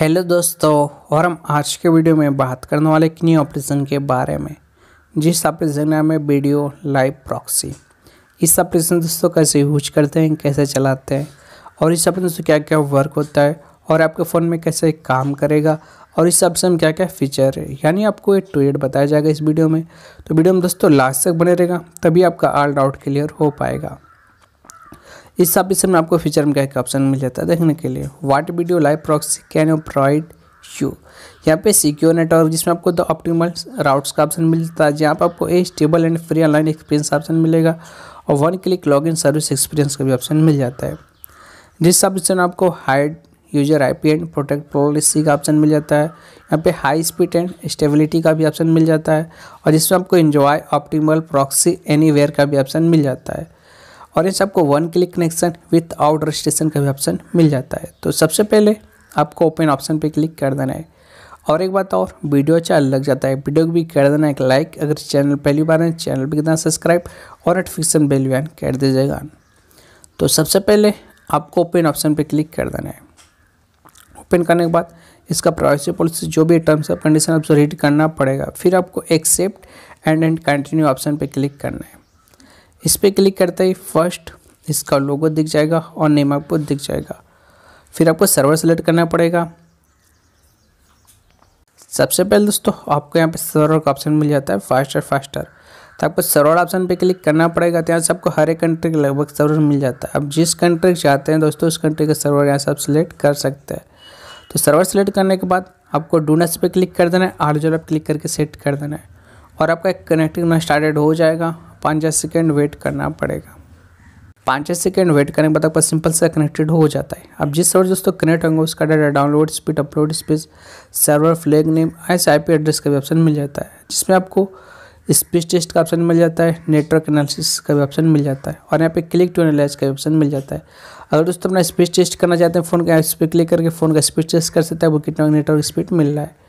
hello दोस्तों और हम आज के वीडियो में बात करने वाले एक न्यू ऑपरेशन के बारे में जिस ऑपरेशन का नाम है वीडियो लाइव प्रॉक्सी इस ऑपरेशन दोस्तों कैसे यूज करते हैं कैसे चलाते हैं और इस ऑपरेशन दोस्तों क्या क्या वर्क होता है और आपके फ़ोन में कैसे काम करेगा और इस ऑप्शन क्या क्या फीचर है यानी आपको एक ट्वेट बताया जाएगा इस वीडियो में तो वीडियो में दोस्तों लास्ट तक बने रहेगा तभी आपका ऑल डाउट क्लियर हो पाएगा इस ऑप्शन में आपको फीचर में क्या क्या ऑप्शन मिल जाता है देखने के लिए what video live proxy can you provide you यहाँ पे सिक्योर नेटवर्क जिसमें आपको द ऑप्टिमल राउट्स का ऑप्शन मिलता है जहाँ पर आपको a stable and free online experience option मिलेगा और one click in service experience का भी ऑप्शन मिल जाता है जिस ऑप्शन में आपको hide user I and protect policy का ऑप्शन मिल जाता है यहाँ पे हाई स्पीड एंड स्टेबिलिटी का भी ऑप्शन मिल जाता है और जिसमें आपको इन्जॉय ऑप्टिमल प्रॉक्सी एनीवेयर का भी ऑप्शन मिल जाता है और इन सबको one click connection without registration का भी ऑप्शन मिल जाता है तो सबसे पहले आपको ओपन ऑप्शन पे क्लिक कर देना है और एक बात और वीडियो अच्छा लग जाता है वीडियो को भी कर देना एक लाइक अगर चैनल पहली बार है चैनल पर कितना सब्सक्राइब और नोटिफिकेशन बेल भी कर दीजिएगा तो सबसे पहले आपको ओपन ऑप्शन पर क्लिक कर देना है ओपन करने के बाद इसका प्राइवेसी पॉलिसी जो भी टर्म्स और कंडीशन आपसे रीड करना पड़ेगा फिर आपको accept and and continue option पर क्लिक करना है इस पर क्लिक करते ही फर्स्ट इसका लोगो दिख जाएगा और नेम आपको दिख जाएगा फिर आपको सर्वर सेलेक्ट करना पड़ेगा सबसे पहले दोस्तों आपको यहाँ पे सर्वर का ऑप्शन मिल जाता है फास्टर फास्टर तो आपको सर्वर ऑप्शन पे क्लिक करना पड़ेगा तो यहाँ से आपको हर एक कंट्री के लगभग सर्वर मिल जाता है अब जिस कंट्री चाहते हैं दोस्तों उस कंट्री का सर्वर यहाँ से आप सिलेक्ट कर सकते हैं तो सर्वर सेलेक्ट करने के बाद आपको डूनस पे क्लिक कर देना है आर जो आप क्लिक करके सेट कर देना है और आपका कनेक्टिंग स्टार्टेड हो जाएगा पाँच सेकेंड वेट करना पड़ेगा पाँच सेकेंड वेट करने के बाद आपका सिंपल सा कनेक्टेड हो जाता है अब जिस सर्वर दोस्तों कनेक्ट होंगे उसका data download speed upload space server flag name ऐसे आईपी एड्रेस का भी ऑप्शन मिल जाता है जिसमें आपको स्पीड टेस्ट का ऑप्शन मिल जाता है नेटवर्क एनालिसिस का भी ऑप्शन मिल जाता है और यहाँ पे क्लिक टू एनालाइज का ऑप्शन मिल जाता है अगर दोस्तों अपना स्पीड टेस्ट करना चाहते हैं फ़ोन का इस पर क्लिक करके फ़ोन का स्पीड टेस्ट कर सकते हैं वो कितना नेटवर्क स्पीड मिल रहा है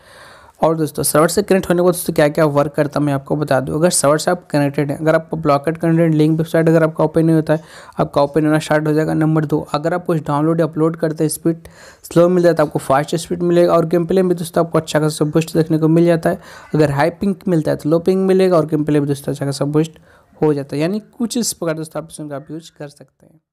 और दोस्तों सर्वर से कनेक्ट होने को दोस्तों क्या क्या वर्क करता है मैं आपको बता दूँ अगर सर्वर से आप कनेक्टेड हैं अगर आपको ब्लॉकेट कनेक्टेड लिंक वेबसाइट अगर आपका ओपन नहीं होता है आपका ओपन होना स्टार्ट हो जाएगा नंबर दो अगर आप कुछ डाउनलोड या अपलोड करते हैं स्पीड स्लो मिल जाता है आपको फास्ट स्पीड मिलेगा और गेम प्ले में दोस्तों आपको अच्छा खासा बूस्ट देखने को मिल जाता है अगर हाई पिंक मिलता है तो लो पिंक मिलेगा और गेम प्ले में दोस्तों अच्छा खासा बूस्ट हो जाता है यानी कुछ इस प्रकार दोस्तों इसमें आप यूज कर सकते हैं